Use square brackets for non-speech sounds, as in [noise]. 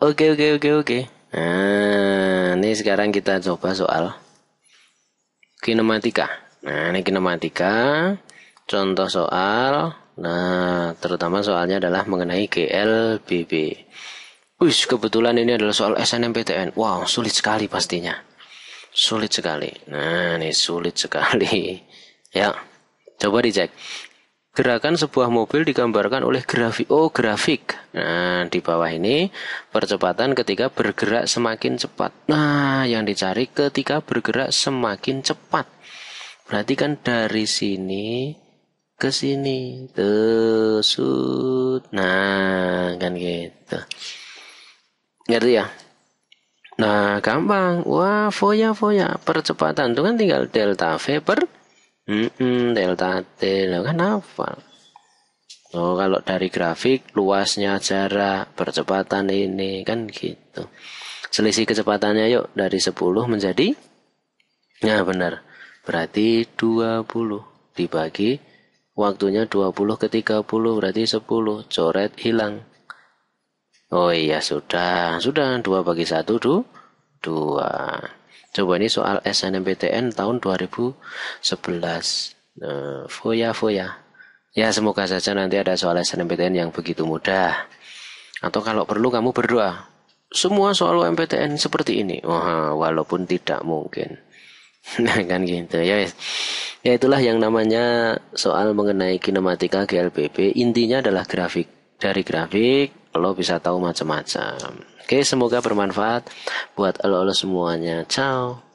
Oke, oke, oke, oke. Nah, ini sekarang kita coba soal kinematika. Nah, ini kinematika, contoh soal. Nah, terutama soalnya adalah mengenai GLBB. Wih, kebetulan ini adalah soal SNMPTN. Wow, sulit sekali pastinya. Sulit sekali. Nah, ini sulit sekali. [laughs] ya, coba dicek. Gerakan sebuah mobil digambarkan oleh grafik oh grafik. Nah, di bawah ini percepatan ketika bergerak semakin cepat. Nah, yang dicari ketika bergerak semakin cepat. Berarti kan dari sini ke sini tesut. Nah, kan gitu. Ngerti ya? Nah, gampang. Wah, foya foya percepatan itu kan tinggal delta V per mm delta T lo kan Oh, kalau dari grafik luasnya jarak, percepatan ini kan gitu. Selisih kecepatannya yuk dari 10 menjadi Nah, benar. Berarti 20 dibagi waktunya 20 ke 30 berarti 10. Coret hilang. Oh iya sudah, sudah 2 bagi 1 2. 2. Coba ini soal SNMPTN tahun 2011. Nah, eh, foya foya. Ya semoga saja nanti ada soal SNMPTN yang begitu mudah. Atau kalau perlu kamu berdoa. Semua soal UMPTN seperti ini. Wah, walaupun tidak mungkin. [laughs] Nah kan gitu ya. Ya itulah yang namanya soal mengenai kinematika GLBB. Intinya adalah grafik. Dari grafik lo bisa tahu macam-macam. Oke, semoga bermanfaat buat lo, lo semuanya. Ciao.